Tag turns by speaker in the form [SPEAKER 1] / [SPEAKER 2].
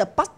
[SPEAKER 1] a part